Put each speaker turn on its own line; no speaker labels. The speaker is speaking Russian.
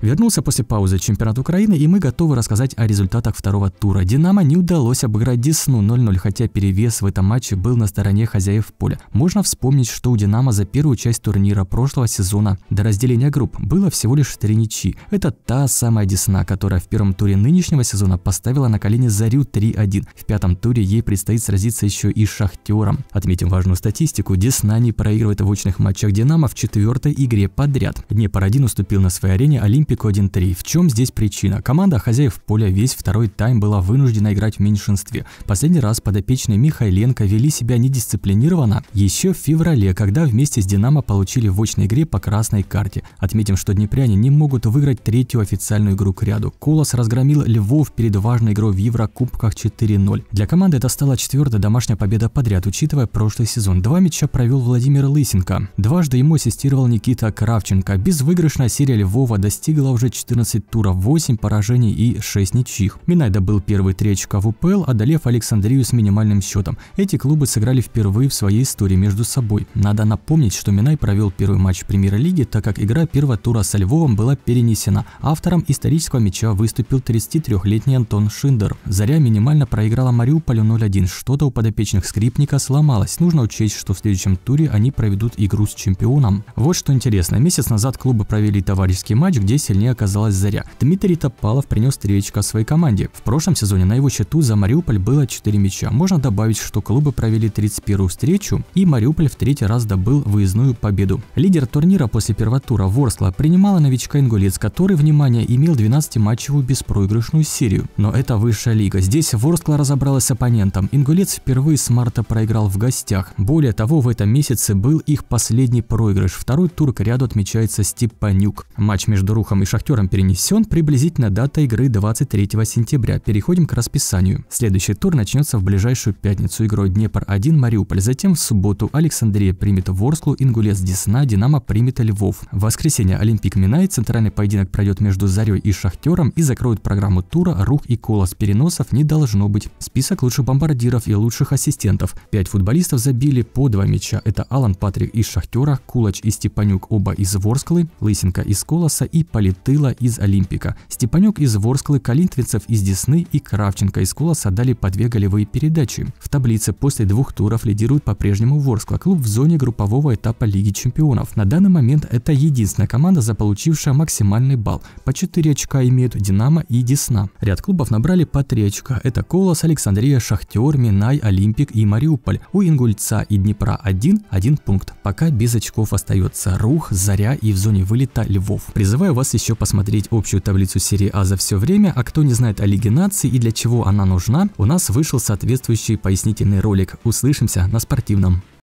Вернулся после паузы чемпионат Украины, и мы готовы рассказать о результатах второго тура. «Динамо» не удалось обыграть «Десну» 0-0, хотя перевес в этом матче был на стороне хозяев поля. Можно вспомнить, что у «Динамо» за первую часть турнира прошлого сезона до разделения групп было всего лишь три ничьи. Это та самая «Десна», которая в первом туре нынешнего сезона поставила на колени «Зарю» 3-1. В пятом туре ей предстоит сразиться еще и с «Шахтером». Отметим важную статистику. «Десна» не проигрывает в очных матчах «Динамо» в четвертой игре подряд. Днепр-1 уступил на своей арене «Олимпиаде» Олимпик 1-3. В чем здесь причина? Команда хозяев поля весь второй тайм была вынуждена играть в меньшинстве. Последний раз подопечные Михайленко вели себя недисциплинированно еще в феврале, когда вместе с «Динамо» получили в очной игре по красной карте. Отметим, что днепряне не могут выиграть третью официальную игру к ряду. Колос разгромил Львов перед важной игрой в Еврокубках 4-0. Для команды это стала четвертая домашняя победа подряд, учитывая прошлый сезон. Два мяча провел Владимир Лысенко. Дважды ему ассистировал Никита Кравченко. Безвыигрышная серия Львова достигла выиграла уже 14 туров, 8 поражений и 6 ничьих. Минайда был первый тречка в УПЛ, одолев Александрию с минимальным счетом. Эти клубы сыграли впервые в своей истории между собой. Надо напомнить, что Минай провел первый матч премьер-лиги, так как игра первого тура со Львовом была перенесена. Автором исторического мяча выступил 33-летний Антон Шиндер. Заря минимально проиграла Мариуполю 0-1. Что-то у подопечных скрипника сломалось. Нужно учесть, что в следующем туре они проведут игру с чемпионом. Вот что интересно. Месяц назад клубы провели товарищеский матч, где сильнее оказалась «Заря». Дмитрий Топалов принес три очка своей команде. В прошлом сезоне на его счету за Мариуполь было 4 мяча. Можно добавить, что клубы провели 31-ю встречу, и Мариуполь в третий раз добыл выездную победу. Лидер турнира после первого тура Ворсла принимала новичка Ингулец, который, внимание, имел 12-матчевую беспроигрышную серию. Но это высшая лига. Здесь Ворскла разобралась с оппонентом. Ингулец впервые с марта проиграл в гостях. Более того, в этом месяце был их последний проигрыш. Второй тур к ряду отмечается Степанюк. Матч между Рухом Динамо и Шахтером перенесен приблизительно дата игры 23 сентября. Переходим к расписанию. Следующий тур начнется в ближайшую пятницу игрой Днепр-1 Мариуполь. Затем в субботу Александрия примет Ворсклу, Ингулец Десна, Динамо примет Львов. В воскресенье Олимпик Минай, центральный поединок пройдет между Зарей и Шахтером и закроют программу тура Рух и Колос. Переносов не должно быть. Список лучших бомбардиров и лучших ассистентов. Пять футболистов забили по два мяча. Это Алан Патрик из Шахтера, Кулач и Степанюк оба из Ворсклы, Лысенко из Колоса и Полин Тыла из Олимпика, Степанюк из Ворсклы, Калинтвинцев из Десны и Кравченко из Куласа дали по две голевые передачи. В таблице после двух туров лидирует по-прежнему Ворскла, клуб в зоне группового этапа Лиги чемпионов. На данный момент это единственная команда, заполучившая максимальный балл. По 4 очка имеют Динамо и Десна. Ряд клубов набрали по 3 очка. Это Колос, Александрия, Шахтер, Минай, Олимпик и Мариуполь. У Ингульца и Днепра 1, 1 пункт. Пока без очков остается Рух, Заря и в зоне вылета Львов. Призываю вас еще посмотреть общую таблицу серии А за все время, а кто не знает о Лиге Наций и для чего она нужна, у нас вышел соответствующий пояснительный ролик. Услышимся на спортивном.